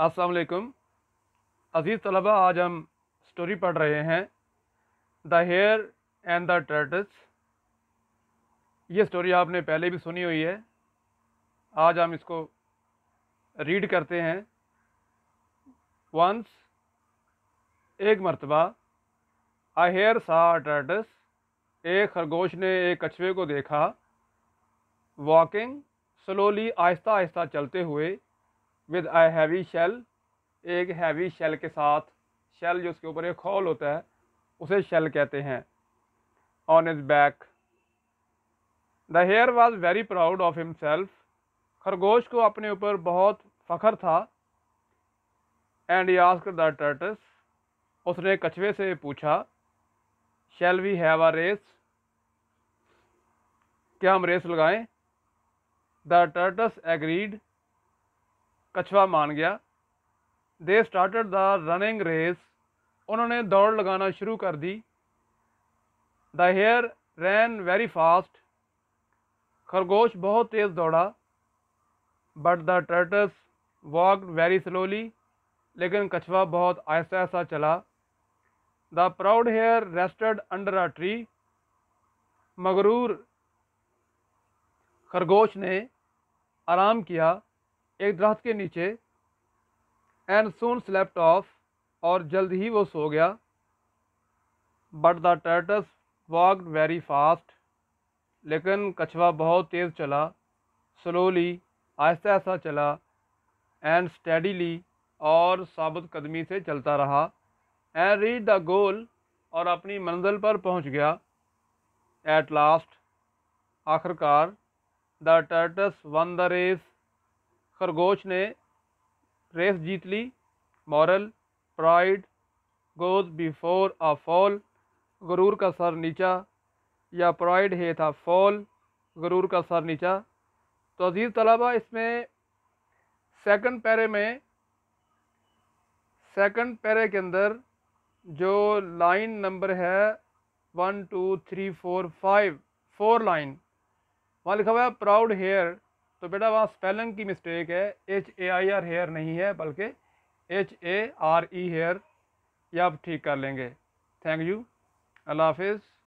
असलकुम अज़ीज़ तलबा आज हम स्टोरी पढ़ रहे हैं the hare and the tortoise ये स्टोरी आपने पहले भी सुनी हुई है आज हम इसको रीड करते हैं वंस एक मरतबा आ हेयर सा टर्टस एक खरगोश ने एक कछुए को देखा वॉकिंग स्लोली आहिस्ता आहिस्ता चलते हुए विद आ हैवी शेल एक हैवी शेल के साथ शेल जो उसके ऊपर एक खोल होता है उसे शेल कहते हैं on his back the hare was very proud of himself खरगोश को अपने ऊपर बहुत फ़ख्र था and he ask the tortoise उसने कछुए से पूछा shall we have a race क्या हम रेस लगाएं द टर्टस एग्रीड कछुआ मान गया they start the running race उन्होंने दौड़ लगाना शुरू कर दी the hare ran very fast खरगोश बहुत तेज़ दौड़ा but the tortoise walk very slowly लेकिन कछुआ बहुत आहिस्ता आहिस्ता चला the proud hare rested under a tree मगरूर खरगोश ने आराम किया एक दरख्त के नीचे एंड सोन स्लेप्ट ऑफ और जल्द ही वो सो गया but the tortoise walked very fast लेकिन कछवा बहुत तेज़ चला स्लोली आहिस्ता आहिस्ता चला एंड स्टेडीली और साबुत कदमी से चलता रहा एंड रीच द गोल और अपनी मंजिल पर पहुंच गया एट लास्ट आखिरकार the tortoise won the race खरगोश ने रेस जीत ली moral pride goes before a fall गरूर का सर नीचा या प्राइड है था फॉल गरूर का सर नीचा तो अजीज़ तलबा इसमें सेकंड पैरे में सेकंड पैरे के अंदर जो लाइन नंबर है one two three four five four line वहाँ लिखा हुआ है प्राउड हेयर तो बेटा वहाँ स्पेलिंग की मिस्टेक है H A I R hair नहीं है बल्कि H A R E hare यह आप ठीक कर लेंगे थैंक यू अल्लाह हाफिज़